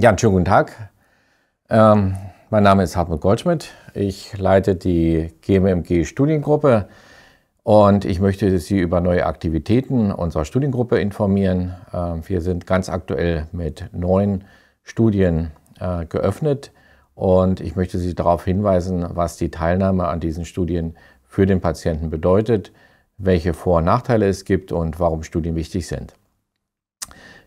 Ja, einen schönen guten Tag. Ähm, mein Name ist Hartmut Goldschmidt. Ich leite die GMMG Studiengruppe und ich möchte Sie über neue Aktivitäten unserer Studiengruppe informieren. Ähm, wir sind ganz aktuell mit neun Studien äh, geöffnet und ich möchte Sie darauf hinweisen, was die Teilnahme an diesen Studien für den Patienten bedeutet, welche Vor- und Nachteile es gibt und warum Studien wichtig sind.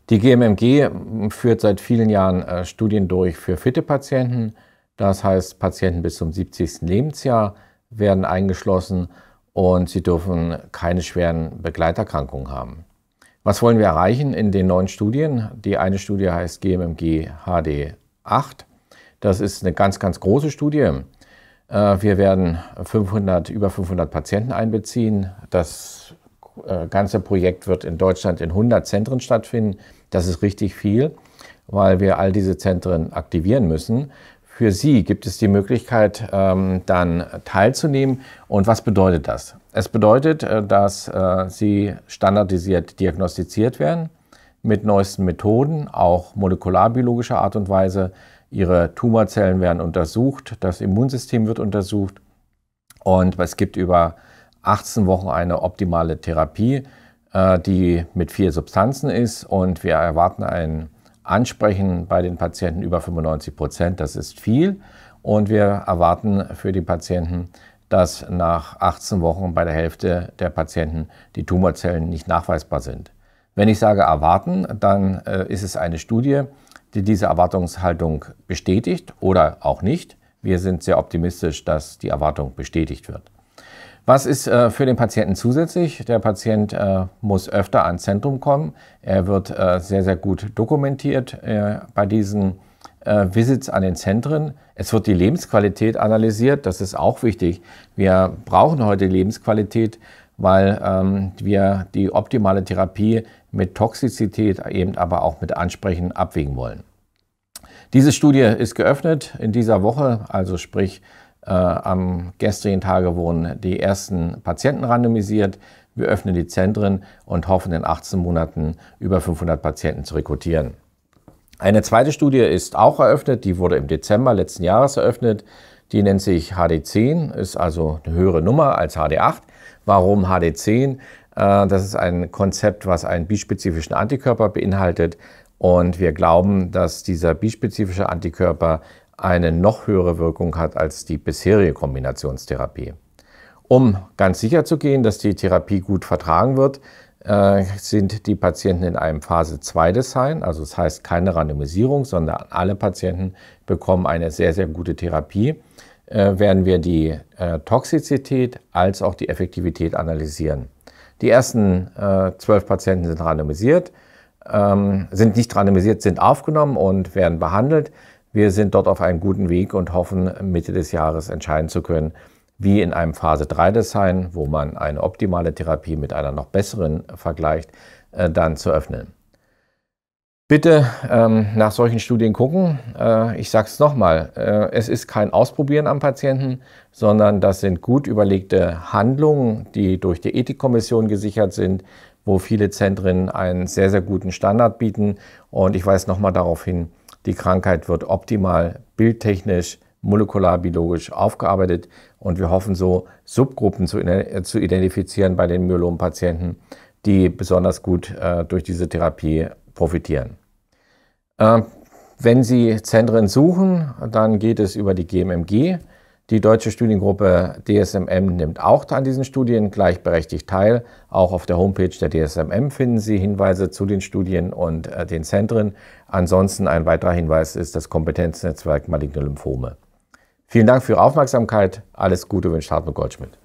Die GMMG führt seit vielen Jahren äh, Studien durch für fitte Patienten. Das heißt, Patienten bis zum 70. Lebensjahr werden eingeschlossen und sie dürfen keine schweren Begleiterkrankungen haben. Was wollen wir erreichen in den neuen Studien? Die eine Studie heißt GMMG HD8. Das ist eine ganz, ganz große Studie. Äh, wir werden 500, über 500 Patienten einbeziehen. Das äh, ganze Projekt wird in Deutschland in 100 Zentren stattfinden. Das ist richtig viel, weil wir all diese Zentren aktivieren müssen. Für Sie gibt es die Möglichkeit, ähm, dann teilzunehmen. Und was bedeutet das? Es bedeutet, äh, dass äh, Sie standardisiert diagnostiziert werden, mit neuesten Methoden, auch molekularbiologischer Art und Weise. Ihre Tumorzellen werden untersucht, das Immunsystem wird untersucht. Und es gibt über 18 Wochen eine optimale Therapie, äh, die mit vier Substanzen ist und wir erwarten ein Ansprechen bei den Patienten über 95 Prozent. Das ist viel und wir erwarten für die Patienten, dass nach 18 Wochen bei der Hälfte der Patienten die Tumorzellen nicht nachweisbar sind. Wenn ich sage erwarten, dann äh, ist es eine Studie, die diese Erwartungshaltung bestätigt oder auch nicht. Wir sind sehr optimistisch, dass die Erwartung bestätigt wird. Was ist äh, für den Patienten zusätzlich? Der Patient äh, muss öfter ans Zentrum kommen. Er wird äh, sehr, sehr gut dokumentiert äh, bei diesen äh, Visits an den Zentren. Es wird die Lebensqualität analysiert. Das ist auch wichtig. Wir brauchen heute Lebensqualität, weil ähm, wir die optimale Therapie mit Toxizität eben aber auch mit Ansprechen abwägen wollen. Diese Studie ist geöffnet in dieser Woche, also sprich äh, am gestrigen Tage wurden die ersten Patienten randomisiert. Wir öffnen die Zentren und hoffen in 18 Monaten über 500 Patienten zu rekrutieren. Eine zweite Studie ist auch eröffnet, die wurde im Dezember letzten Jahres eröffnet. Die nennt sich HD10, ist also eine höhere Nummer als HD8. Warum HD10? Äh, das ist ein Konzept, was einen bispezifischen Antikörper beinhaltet. Und wir glauben, dass dieser bispezifische Antikörper eine noch höhere Wirkung hat als die bisherige Kombinationstherapie. Um ganz sicher zu gehen, dass die Therapie gut vertragen wird, äh, sind die Patienten in einem Phase 2 Design, also das heißt keine Randomisierung, sondern alle Patienten bekommen eine sehr, sehr gute Therapie, äh, werden wir die äh, Toxizität als auch die Effektivität analysieren. Die ersten zwölf Patienten sind randomisiert, ähm, sind nicht randomisiert, sind aufgenommen und werden behandelt. Wir sind dort auf einem guten Weg und hoffen, Mitte des Jahres entscheiden zu können, wie in einem Phase 3-Design, wo man eine optimale Therapie mit einer noch besseren vergleicht, äh, dann zu öffnen. Bitte ähm, nach solchen Studien gucken. Äh, ich sage es nochmal, äh, es ist kein Ausprobieren am Patienten, sondern das sind gut überlegte Handlungen, die durch die Ethikkommission gesichert sind, wo viele Zentren einen sehr, sehr guten Standard bieten. Und ich weise nochmal darauf hin, die Krankheit wird optimal bildtechnisch, molekularbiologisch aufgearbeitet und wir hoffen so, Subgruppen zu, äh, zu identifizieren bei den Myelom-Patienten, die besonders gut äh, durch diese Therapie profitieren. Äh, wenn Sie Zentren suchen, dann geht es über die GMMG. Die deutsche Studiengruppe DSMM nimmt auch an diesen Studien gleichberechtigt teil. Auch auf der Homepage der DSMM finden Sie Hinweise zu den Studien und äh, den Zentren. Ansonsten ein weiterer Hinweis ist das Kompetenznetzwerk Maligne Lymphome. Vielen Dank für Ihre Aufmerksamkeit. Alles Gute wünscht Hartmut Goldschmidt.